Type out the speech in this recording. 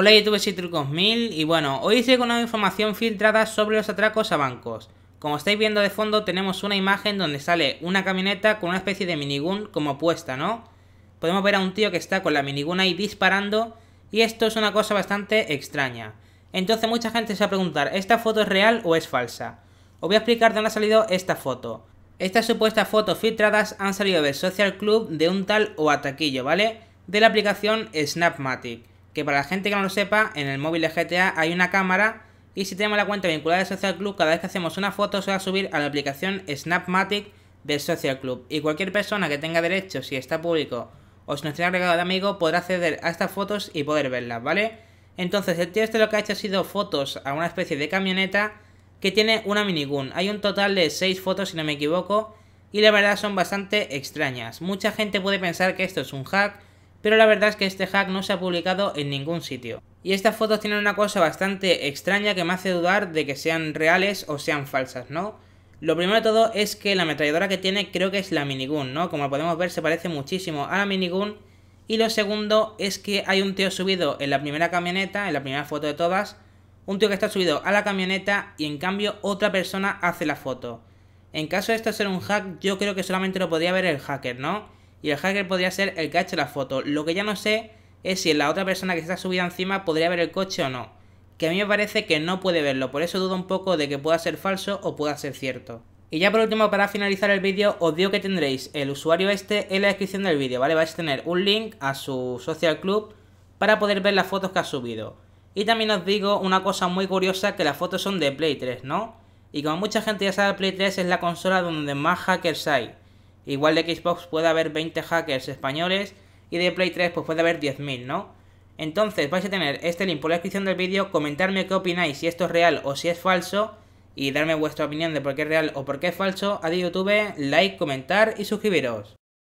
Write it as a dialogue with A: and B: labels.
A: Hola YouTube y Trucos mil, y bueno, hoy sigue con una información filtrada sobre los atracos a bancos. Como estáis viendo de fondo tenemos una imagen donde sale una camioneta con una especie de minigun como puesta, ¿no? Podemos ver a un tío que está con la minigun ahí disparando y esto es una cosa bastante extraña. Entonces mucha gente se va a preguntar, ¿esta foto es real o es falsa? Os voy a explicar dónde ha salido esta foto. Estas supuestas fotos filtradas han salido del Social Club de un tal o ataquillo, ¿vale? De la aplicación Snapmatic que para la gente que no lo sepa, en el móvil de GTA hay una cámara y si tenemos la cuenta vinculada al Social Club, cada vez que hacemos una foto se va a subir a la aplicación Snapmatic del Social Club. Y cualquier persona que tenga derecho, si está público o si nos tiene agregado de amigo, podrá acceder a estas fotos y poder verlas, ¿vale? Entonces, el tío este lo que ha hecho ha sido fotos a una especie de camioneta que tiene una minigun. Hay un total de 6 fotos, si no me equivoco, y la verdad son bastante extrañas. Mucha gente puede pensar que esto es un hack, pero la verdad es que este hack no se ha publicado en ningún sitio. Y estas fotos tienen una cosa bastante extraña que me hace dudar de que sean reales o sean falsas, ¿no? Lo primero de todo es que la ametralladora que tiene creo que es la minigun, ¿no? Como podemos ver se parece muchísimo a la minigun. Y lo segundo es que hay un tío subido en la primera camioneta, en la primera foto de todas, un tío que está subido a la camioneta y en cambio otra persona hace la foto. En caso de esto ser un hack, yo creo que solamente lo podría ver el hacker, ¿no? y el hacker podría ser el que ha hecho la foto. Lo que ya no sé es si la otra persona que está subida encima podría ver el coche o no. Que a mí me parece que no puede verlo, por eso dudo un poco de que pueda ser falso o pueda ser cierto. Y ya por último, para finalizar el vídeo, os digo que tendréis el usuario este en la descripción del vídeo, ¿vale? Vais a tener un link a su social club para poder ver las fotos que ha subido. Y también os digo una cosa muy curiosa, que las fotos son de Play 3, ¿no? Y como mucha gente ya sabe, Play 3 es la consola donde más hackers hay. Igual de Xbox puede haber 20 hackers españoles y de Play 3 pues puede haber 10.000, ¿no? Entonces vais a tener este link por la descripción del vídeo, comentarme qué opináis, si esto es real o si es falso, y darme vuestra opinión de por qué es real o por qué es falso. Adiós YouTube, like, comentar y suscribiros.